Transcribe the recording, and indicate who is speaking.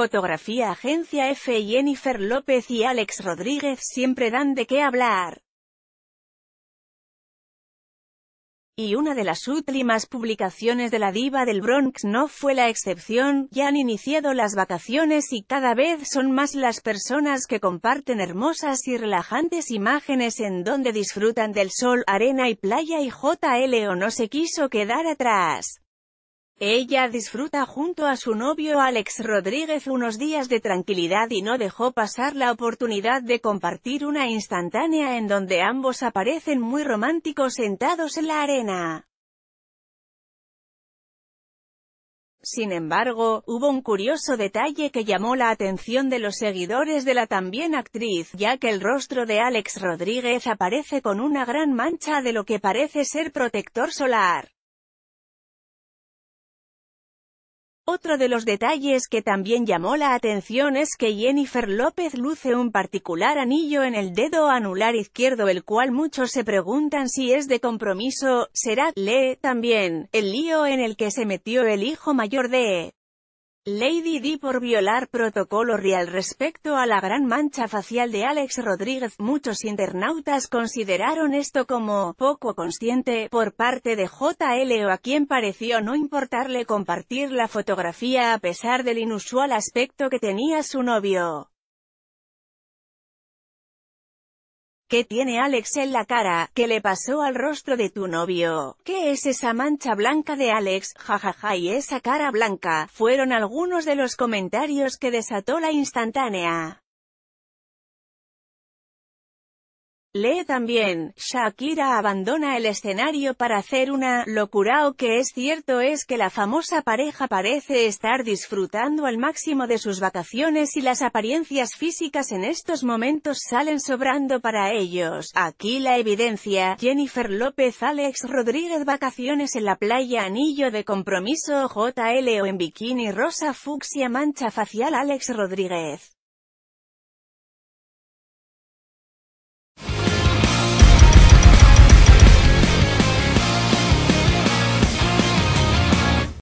Speaker 1: Fotografía Agencia F. Jennifer López y Alex Rodríguez siempre dan de qué hablar. Y una de las últimas publicaciones de la diva del Bronx no fue la excepción, ya han iniciado las vacaciones y cada vez son más las personas que comparten hermosas y relajantes imágenes en donde disfrutan del sol, arena y playa y JL no se quiso quedar atrás. Ella disfruta junto a su novio Alex Rodríguez unos días de tranquilidad y no dejó pasar la oportunidad de compartir una instantánea en donde ambos aparecen muy románticos sentados en la arena. Sin embargo, hubo un curioso detalle que llamó la atención de los seguidores de la también actriz, ya que el rostro de Alex Rodríguez aparece con una gran mancha de lo que parece ser protector solar. Otro de los detalles que también llamó la atención es que Jennifer López luce un particular anillo en el dedo anular izquierdo el cual muchos se preguntan si es de compromiso, será, lee, también, el lío en el que se metió el hijo mayor de Lady Di por violar protocolo real respecto a la gran mancha facial de Alex Rodríguez. Muchos internautas consideraron esto como poco consciente por parte de JL o a quien pareció no importarle compartir la fotografía a pesar del inusual aspecto que tenía su novio. ¿Qué tiene Alex en la cara? ¿Qué le pasó al rostro de tu novio? ¿Qué es esa mancha blanca de Alex? Jajaja ja, ja, y esa cara blanca, fueron algunos de los comentarios que desató la instantánea. Lee también, Shakira abandona el escenario para hacer una locura o que es cierto es que la famosa pareja parece estar disfrutando al máximo de sus vacaciones y las apariencias físicas en estos momentos salen sobrando para ellos. Aquí la evidencia, Jennifer López Alex Rodríguez vacaciones en la playa anillo de compromiso JL o en bikini rosa fucsia mancha facial Alex Rodríguez.